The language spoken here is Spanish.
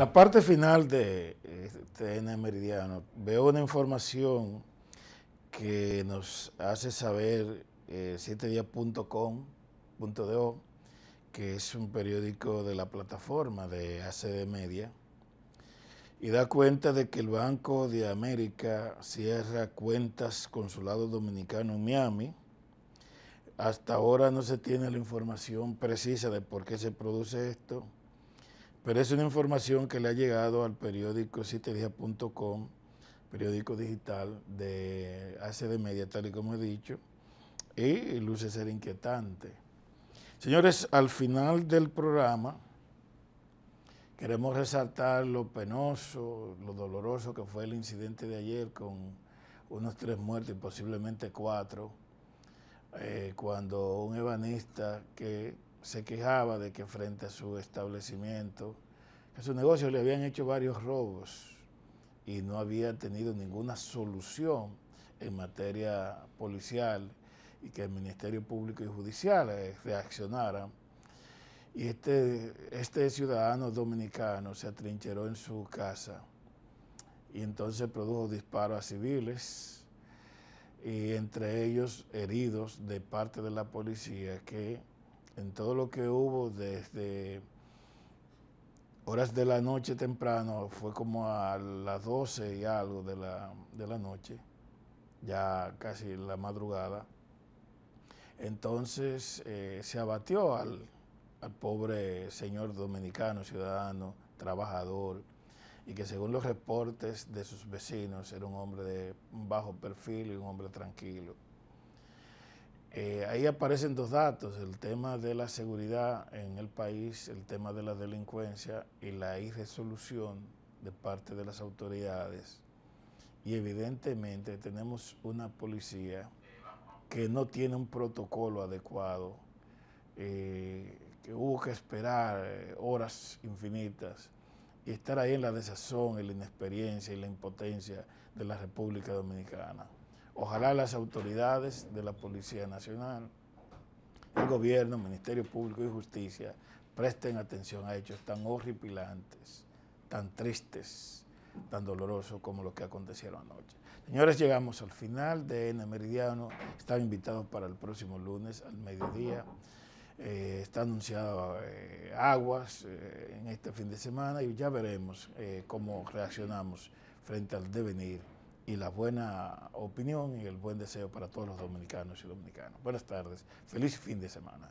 la parte final de TN este, Meridiano, veo una información que nos hace saber 7 eh, diacomdo que es un periódico de la plataforma de ACD Media, y da cuenta de que el Banco de América cierra cuentas consulado dominicano en Miami. Hasta ahora no se tiene la información precisa de por qué se produce esto pero es una información que le ha llegado al periódico Citelia.com, periódico digital de ACD Media, tal y como he dicho, y luce ser inquietante. Señores, al final del programa queremos resaltar lo penoso, lo doloroso que fue el incidente de ayer con unos tres muertos posiblemente cuatro, eh, cuando un evanista que se quejaba de que frente a su establecimiento, que su negocio le habían hecho varios robos y no había tenido ninguna solución en materia policial y que el Ministerio Público y Judicial eh, reaccionara Y este, este ciudadano dominicano se atrincheró en su casa y entonces produjo disparos a civiles y entre ellos heridos de parte de la policía que en todo lo que hubo desde horas de la noche temprano, fue como a las 12 y algo de la, noche, ya casi la madrugada. Entonces eh, se abatió al pobre señor dominicano, ciudadano, trabajador, y que según los reportes de sus vecinos era un hombre de bajo perfil y un hombre tranquilo. Eh, ahí aparecen dos datos, el tema de la seguridad en el país, el tema de la delincuencia y la irresolución de parte de las autoridades. Y evidentemente tenemos una policía que no tiene un protocolo adecuado, eh, que hubo que esperar eh, horas infinitas y estar ahí en la desazón, en la inexperiencia y la impotencia de la República Dominicana. Ojalá las autoridades de la Policía Nacional, el gobierno, Ministerio Público y Justicia presten atención a hechos tan horripilantes, tan tristes, tan dolorosos como los que acontecieron anoche. Señores, llegamos al final de N Meridiano. Están invitados para el próximo lunes al mediodía. Eh, está anunciado eh, aguas eh, en este fin de semana y ya veremos cómo reaccionamos frente al devenir y la buena opinión y el buen deseo para todos los dominicanos y dominicanas. Buenas tardes, feliz fin de semana.